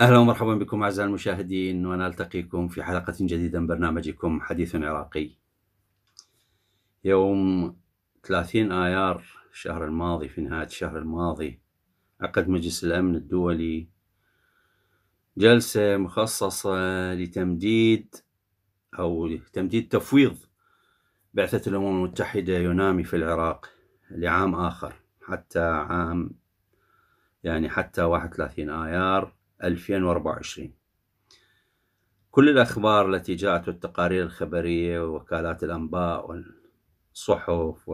اهلا ومرحبا بكم اعزائي المشاهدين ونلتقيكم في حلقه جديده من برنامجكم حديث عراقي. يوم 30 ايار الشهر الماضي في نهايه الشهر الماضي عقد مجلس الامن الدولي جلسة مخصصة لتمديد أو تمديد تفويض بعثة الأمم المتحدة يونامي في العراق لعام آخر حتى عام يعني حتى 31 آيار 2024 كل الأخبار التي جاءت والتقارير الخبرية ووكالات الأنباء والصحف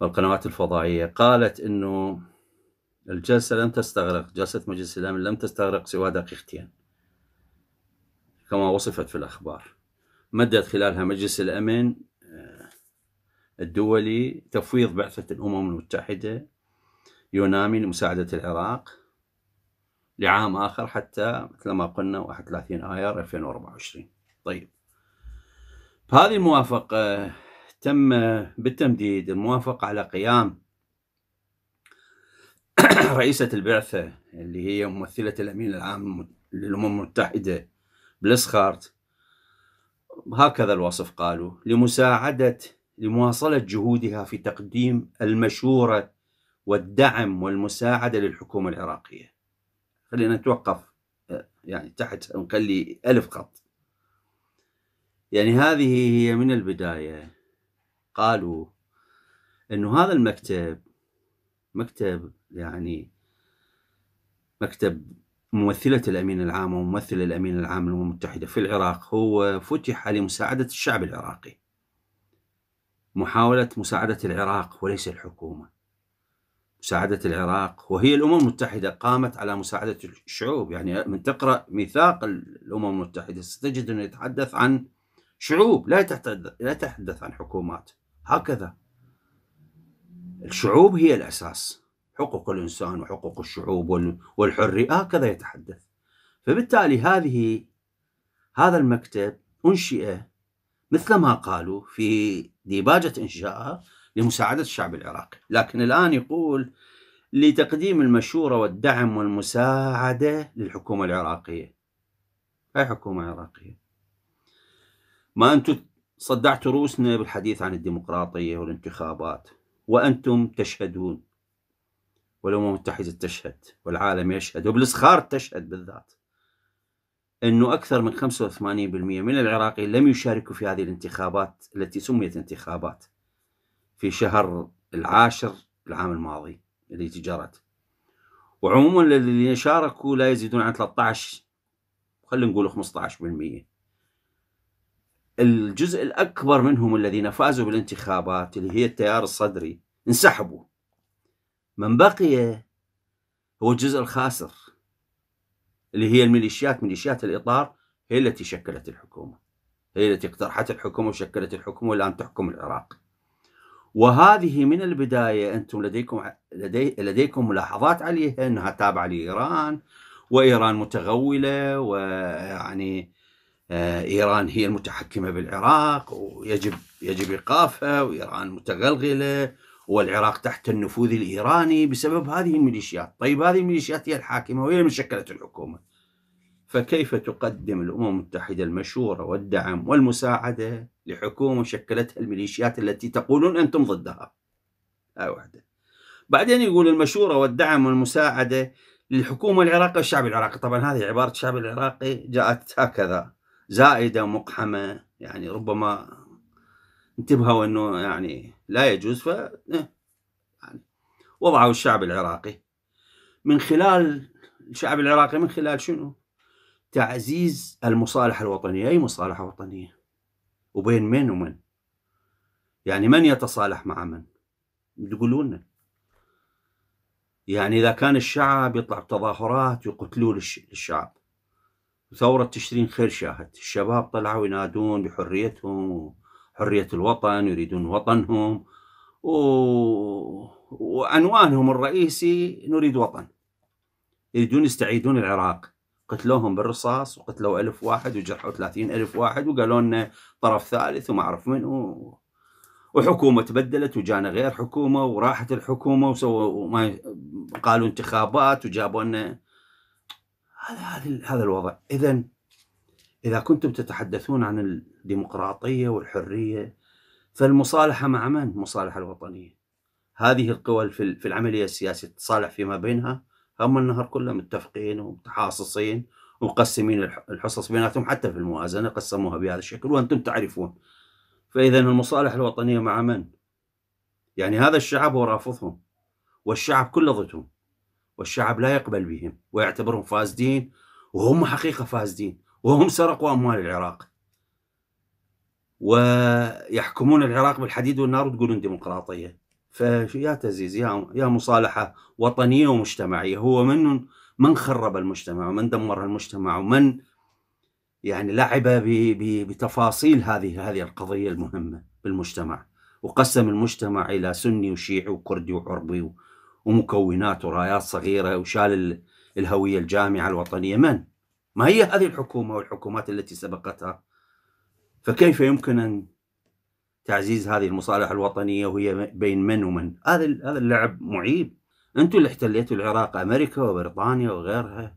والقنوات الفضائية قالت أنه الجلسة لم تستغرق جلسة مجلس الأمن لم تستغرق سوى دقيقتين كما وصفت في الأخبار مدت خلالها مجلس الأمن آه، الدولي تفويض بعثة الأمم المتحدة يونامي لمساعدة العراق لعام آخر حتى مثل ما قلنا 31 آيار 2024 طيب هذه الموافقة آه، تم بالتمديد الموافقة على قيام رئيسة البعثة اللي هي ممثلة الأمين العام للأمم المتحدة بلسخارت هكذا الوصف قالوا لمساعدة لمواصلة جهودها في تقديم المشورة والدعم والمساعدة للحكومة العراقية خلينا نتوقف آه، يعني تحت نخلي ألف خط يعني هذه هي من البداية قالوا أنه هذا المكتب مكتب يعني مكتب ممثلة الأمين العام وممثل الأمين العام للأمم المتحدة في العراق هو فتح لمساعدة الشعب العراقي محاولة مساعدة العراق وليس الحكومة مساعدة العراق وهي الأمم المتحدة قامت على مساعدة الشعوب يعني من تقرأ ميثاق الأمم المتحدة ستجد أنه يتحدث عن شعوب لا يتحدث, لا يتحدث عن حكومات هكذا الشعوب هي الأساس حقوق الإنسان وحقوق الشعوب والحرية هكذا يتحدث فبالتالي هذه هذا المكتب أنشئ مثل ما قالوا في ديباجة إنشائه لمساعدة الشعب العراقي لكن الآن يقول لتقديم المشورة والدعم والمساعدة للحكومة العراقية أي حكومة عراقية ما أنتم صدعتوا رؤوسنا بالحديث عن الديمقراطية والانتخابات وأنتم تشهدون والأمم المتحدة تشهد والعالم يشهد وبالإسخار تشهد بالذات أنه أكثر من 85% من العراقيين لم يشاركوا في هذه الانتخابات التي سميت انتخابات في شهر العاشر العام الماضي اللي تجارت وعموما الذين شاركوا لا يزيدون عن 13 خلينا نقول 15% الجزء الأكبر منهم الذين فازوا بالانتخابات اللي هي التيار الصدري انسحبوا من بقي هو الجزء الخاسر اللي هي الميليشيات ميليشيات الإطار هي التي شكلت الحكومة هي التي اقترحت الحكومة وشكلت الحكومة والآن تحكم العراق وهذه من البداية أنتم لديكم لدي لديكم ملاحظات عليها أنها تابعة لإيران وإيران متغولة ويعني آه، ايران هي المتحكمه بالعراق ويجب يجب ايقافها وايران متغلغله والعراق تحت النفوذ الايراني بسبب هذه الميليشيات، طيب هذه الميليشيات هي الحاكمه وهي من شكلت الحكومه. فكيف تقدم الامم المتحده المشوره والدعم والمساعده لحكومه شكلتها الميليشيات التي تقولون انتم ضدها؟ هاي واحده. بعدين يقول المشوره والدعم والمساعده للحكومه العراقيه والشعب العراقي، طبعا هذه عباره الشعب العراقي جاءت هكذا زائدة مقحمة يعني ربما انتبهوا أنه يعني لا يجوز ف إيه، يعني وضعوا الشعب العراقي من خلال الشعب العراقي من خلال شنو؟ تعزيز المصالحة الوطنية أي مصالحة وطنية وبين من ومن يعني من يتصالح مع من تقولوا لنا يعني إذا كان الشعب يطلع بتظاهرات يقتلون الشعب وثورة تشرين خير شاهد الشباب طلعوا ينادون بحريتهم وحرية الوطن يريدون وطنهم و... وعنوانهم الرئيسي نريد وطن يريدون يستعيدون العراق قتلوهم بالرصاص وقتلوا ألف واحد وجرحوا ثلاثين ألف واحد وقالوا لنا طرف ثالث وما أعرف من و... وحكومة تبدلت وجانا غير حكومة وراحت الحكومة وسووا ما قالوا انتخابات وجابوا لنا هذا هذا هذا الوضع اذا اذا كنتم تتحدثون عن الديمقراطيه والحريه فالمصالحه مع من؟ المصالحه الوطنيه هذه القوى في العمليه السياسيه تتصالح فيما بينها اما النهر كله متفقين ومتحاصصين ومقسمين الحصص بيناتهم حتى في الموازنه قسموها بهذا الشكل وانتم تعرفون فاذا المصالح الوطنيه مع من؟ يعني هذا الشعب هو رافضهم والشعب كله ضدهم والشعب لا يقبل بهم ويعتبرهم فاسدين وهم حقيقة فاسدين وهم سرقوا أموال العراق ويحكمون العراق بالحديد والنار وتقولون ديمقراطية فيا تزيز يا يا مصالحة وطنية ومجتمعية هو من من خرب المجتمع ومن دمر المجتمع ومن يعني لعب بتفاصيل هذه هذه القضية المهمة بالمجتمع وقسم المجتمع إلى سني وشيعي وكردي وعربي ومكونات ورايات صغيرة وشال الهوية الجامعة الوطنية من؟ ما هي هذه الحكومة والحكومات التي سبقتها فكيف يمكن أن تعزيز هذه المصالح الوطنية وهي بين من ومن هذا هذا اللعب معيب أنتم اللي احتليتوا العراق أمريكا وبريطانيا وغيرها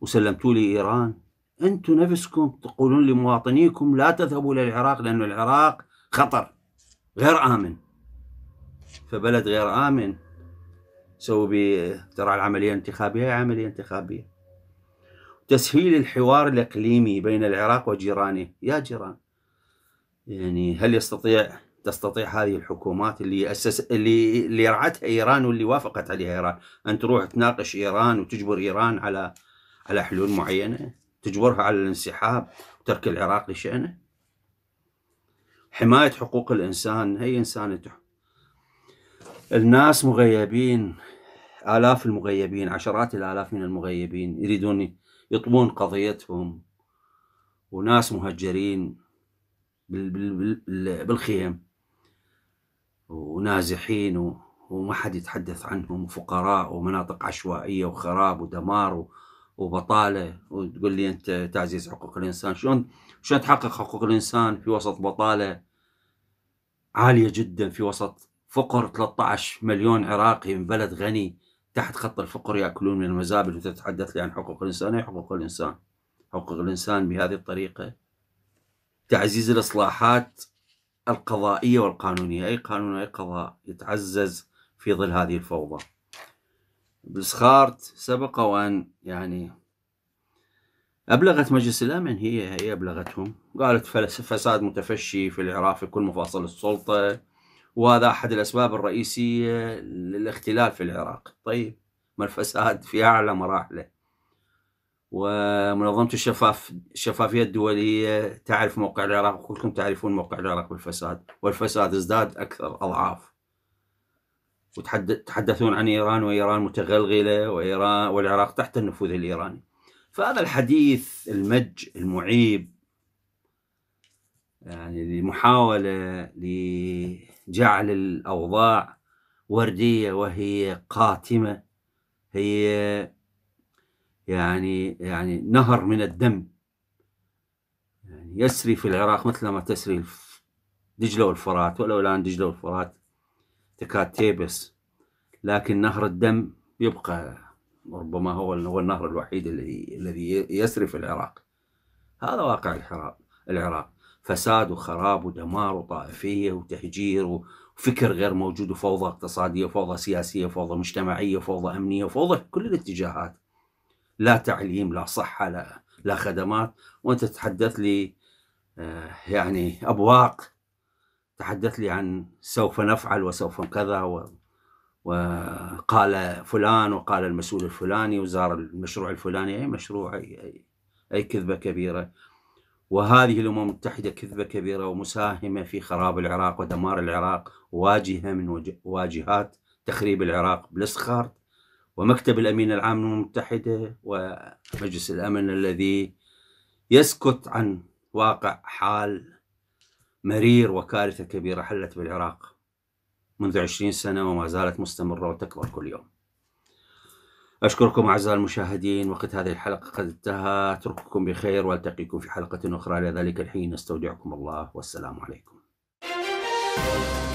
وسلمتوا لي إيران أنتم نفسكم تقولون لمواطنيكم لا تذهبوا للعراق لأن العراق خطر غير آمن فبلد غير آمن سووا ترى العملية الانتخابية هي عملية انتخابية تسهيل الحوار الإقليمي بين العراق وجيرانه يا جيران يعني هل يستطيع تستطيع هذه الحكومات اللي أسس اللي اللي رعتها إيران واللي وافقت عليها إيران أن تروح تناقش إيران وتجبر إيران على على حلول معينة تجبرها على الانسحاب وترك العراق لشأنه حماية حقوق الإنسان إنسان تحب الناس مغيبين آلاف المغيبين عشرات الآلاف من المغيبين يريدون يطمون قضيتهم وناس مهجرين بالخيم ونازحين وما حد يتحدث عنهم وفقراء ومناطق عشوائية وخراب ودمار وبطالة وتقول لي أنت تعزيز حقوق الإنسان شلون شلون تحقق حقوق الإنسان في وسط بطالة عالية جدا في وسط فقر 13 مليون عراقي من بلد غني تحت خط الفقر ياكلون من المزابل وتتحدث لي عن حقوق الانسان اي حقوق الانسان؟ حقوق الانسان بهذه الطريقه تعزيز الاصلاحات القضائيه والقانونيه، اي قانون اي قضاء يتعزز في ظل هذه الفوضى. بسخارت سبق وان يعني أبلغت مجلس الأمن هي هي أبلغتهم قالت فساد متفشي في العراق في كل مفاصل السلطة وهذا أحد الأسباب الرئيسية للاختلال في العراق طيب ما الفساد في أعلى مراحله ومنظمة الشفاف الشفافية الدولية تعرف موقع العراق وكلكم تعرفون موقع العراق بالفساد والفساد ازداد أكثر أضعاف وتحدثون عن إيران وإيران متغلغلة وإيران والعراق تحت النفوذ الإيراني فهذا الحديث المج المعيب يعني لمحاولة لجعل الأوضاع وردية وهي قاتمة هي يعني يعني نهر من الدم يعني يسري في العراق مثل ما تسري دجلة والفرات ولو الآن دجلة والفرات تكاد تيبس لكن نهر الدم يبقى ربما هو هو النهر الوحيد الذي يسري في العراق هذا واقع العراق العراق فساد وخراب ودمار وطائفية وتهجير وفكر غير موجود وفوضى اقتصادية وفوضى سياسية وفوضى مجتمعية وفوضى أمنية وفوضى كل الاتجاهات لا تعليم لا صحة لا, لا خدمات وأنت تتحدث لي آه، يعني أبواق تحدث لي عن سوف نفعل وسوف كذا و وقال فلان وقال المسؤول الفلاني وزار المشروع الفلاني أي مشروع أي, أي, أي كذبة كبيرة وهذه الأمم المتحدة كذبة كبيرة ومساهمة في خراب العراق ودمار العراق واجهة من واجهات تخريب العراق بلسخارت ومكتب الأمين العام للأمم المتحدة ومجلس الأمن الذي يسكت عن واقع حال مرير وكارثة كبيرة حلت بالعراق منذ عشرين سنة وما زالت مستمرة وتكبر كل يوم أشكركم أعزائي المشاهدين وقت هذه الحلقة قد انتهى أترككم بخير وألتقيكم في حلقة أخرى إلى ذلك الحين أستودعكم الله والسلام عليكم